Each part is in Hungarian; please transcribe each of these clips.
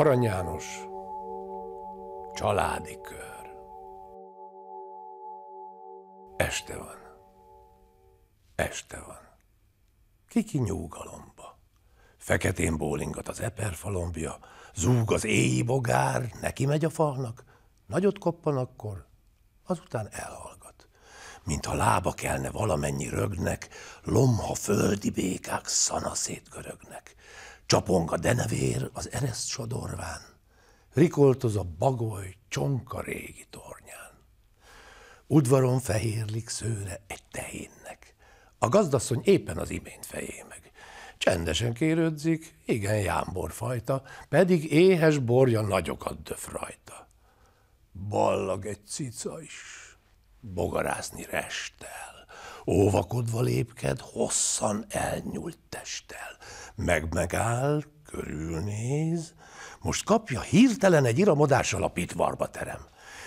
Arany János, családi kör. Este van. Este van. Kiki nyúgalomba. Feketén bólingat az eperfalombja, zúg az éjjé bogár, neki megy a falnak, nagyot koppan akkor, azután elhallgat. Mintha lába kelne valamennyi rögnek, lomha földi békák szanaszét görögnek. Csapong a denevér az ereszt sodorván, rikoltoz a bagoly csonka régi tornyán. Udvaron fehérlik szőre egy tehénnek, a gazdasszony éppen az imént fejé meg. Csendesen kérődzik, igen fajta, pedig éhes borja nagyokat döf rajta. Ballag egy cica is, bogarázni restel óvakodva lépked, hosszan elnyúlt testtel. Meg-megáll, körülnéz, most kapja hirtelen egy iramodás varba terem.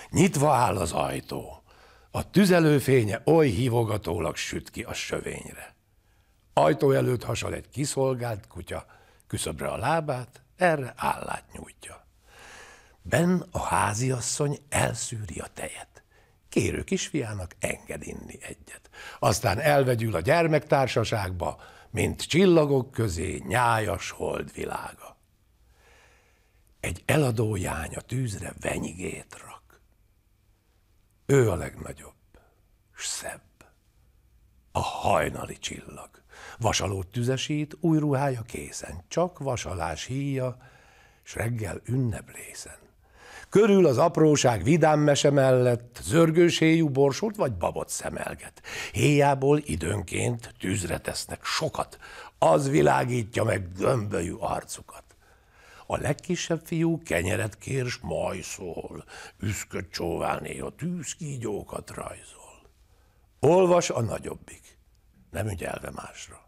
Nyitva áll az ajtó. A tüzelőfénye oly hívogatólag süt ki a sövényre. Ajtó előtt hasal egy kiszolgált kutya, küszöbre a lábát, erre állát nyújtja. Ben a háziasszony elszűri a tejet kérő kisfiának enged inni egyet. Aztán elvegyül a gyermektársaságba, mint csillagok közé nyájas holdvilága. Egy eladó a tűzre venyigét rak. Ő a legnagyobb, s szebb. A hajnali csillag. Vasalót tüzesít, új ruhája készen, csak vasalás híja, s reggel ünneplészen. Körül az apróság vidám mese mellett zörgős héjú borsót vagy babot szemelget. Héjából időnként tűzre tesznek sokat, az világítja meg gömbölyű arcukat. A legkisebb fiú kenyeret kér, s majszol, üszköt csóvál a tűzkígyókat rajzol. Olvas a nagyobbik, nem ügyelve másra.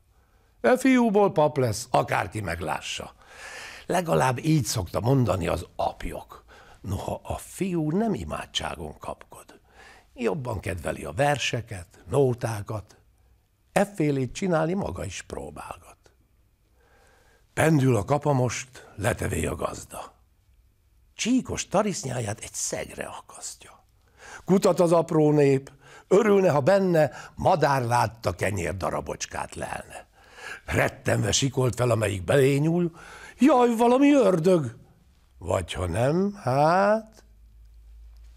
E fiúból pap lesz, akárki meglássa. Legalább így szokta mondani az apjok. Noha a fiú nem imádságon kapkod. Jobban kedveli a verseket, nótákat, effélét csinálni maga is próbálgat. Pendül a most, letevé a gazda. Csíkos tarisznyáját egy szegre akasztja. Kutat az apró nép, örülne, ha benne madár látta kenyér darabocskát lelne. Rettenve sikolt fel, amelyik belényúl, jaj, valami ördög! vagy ha nem, hát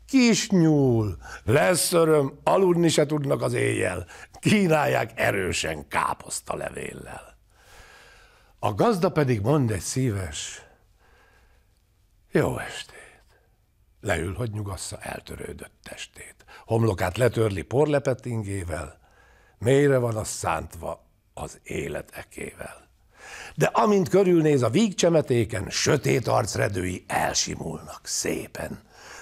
kis nyúl, lesz öröm, aludni se tudnak az éjjel, kínálják erősen káposzta levéllel. A gazda pedig mond egy szíves, jó estét. Leül, hogy nyugassza eltörődött testét. Homlokát letörli porlepetingével, mélyre van a szántva az élet ekével de amint körülnéz a vígcsemetéken, sötét arcredői elsimulnak szépen.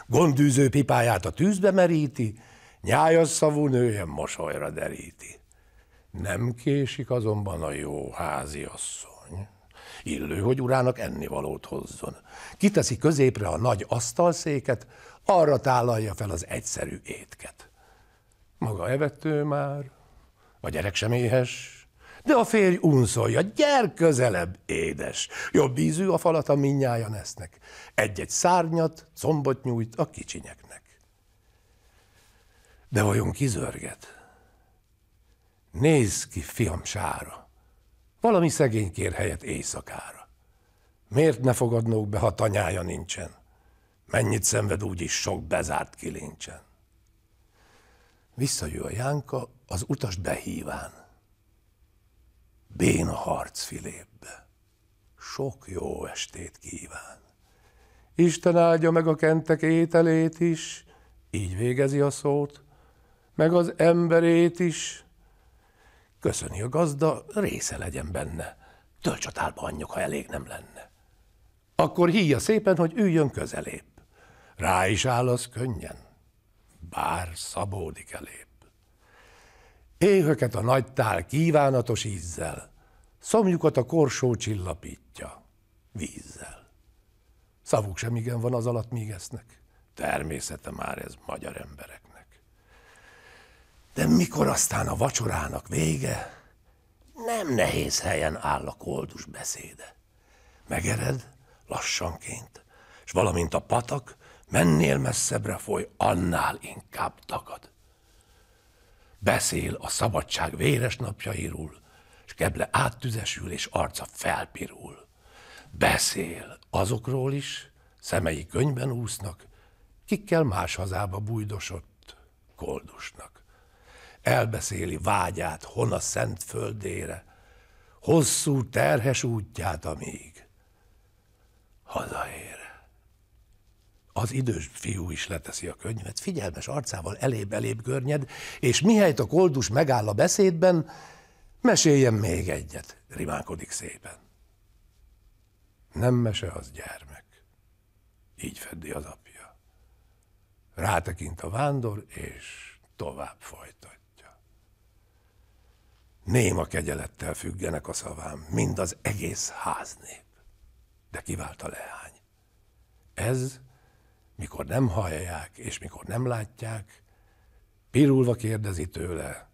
Gondűző pipáját a tűzbe meríti, nyájas szavú nője mosolyra deríti. Nem késik azonban a jó háziasszony. Illő, hogy urának ennivalót hozzon. Kiteszi középre a nagy asztalszéket, arra tálalja fel az egyszerű étket. Maga evettő már, a gyerek sem éhes, de a férj unszolja, gyer közelebb, édes. Jobb ízű a falat, a minnyájan esznek. Egy-egy szárnyat, combot nyújt a kicsinyeknek. De vajon kizörget? Nézz ki, fiam, sára. Valami szegény kér helyet éjszakára. Miért ne fogadnók be, ha tanyája nincsen? Mennyit szenved úgyis sok bezárt kilincsen? Visszajő a Jánka, az utas behíván béna harcfilébe. Sok jó estét kíván. Isten áldja meg a kentek ételét is, így végezi a szót, meg az emberét is. Köszöni a gazda, része legyen benne. Tölcsatálba anyjuk, ha elég nem lenne. Akkor híja szépen, hogy üljön közelébb. Rá is áll az könnyen, bár szabódik elébb. Éhöket a nagy tál kívánatos ízzel, szomjukat a korsó csillapítja vízzel. Szavuk sem igen van az alatt, míg esznek. Természete már ez magyar embereknek. De mikor aztán a vacsorának vége, nem nehéz helyen áll a koldus beszéde. Megered lassanként, és valamint a patak, mennél messzebbre foly, annál inkább tagad beszél a szabadság véres napjairól, és Keble áttüzesül, és arca felpirul. Beszél azokról is, szemei könyben úsznak, kikkel más hazába bújdosott koldusnak. Elbeszéli vágyát a szent földére, hosszú terhes útját amíg hazaér az idős fiú is leteszi a könyvet, figyelmes arcával elébb-elébb görnyed, és mihelyt a koldus megáll a beszédben, meséljen még egyet, Rimánkodik szépen. Nem mese az gyermek. Így feddi az apja. Rátekint a vándor, és tovább folytatja. Néma kegyelettel függenek a szavám, mind az egész háznép. De kivált a leány. Ez mikor nem hallják, és mikor nem látják, pirulva kérdezi tőle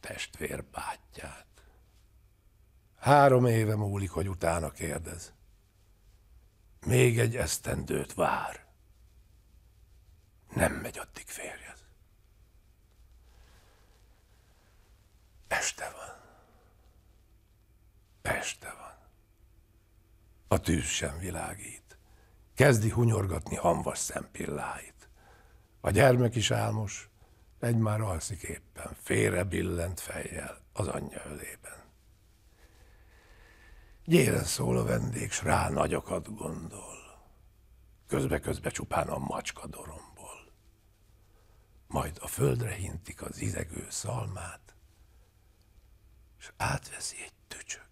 testvér bátyját. Három éve múlik, hogy utána kérdez. Még egy esztendőt vár. Nem megy addig férjez. Este van. Este van. A tűz sem világít kezdi hunyorgatni hamvas szempilláit. A gyermek is álmos, egy már alszik éppen, félre billent fejjel az anyja ölében. Gyéren szól a vendég, s rá nagyokat gondol. Közbe-közbe csupán a macska dorombol. Majd a földre hintik az izegő szalmát, és átveszi egy tücsök.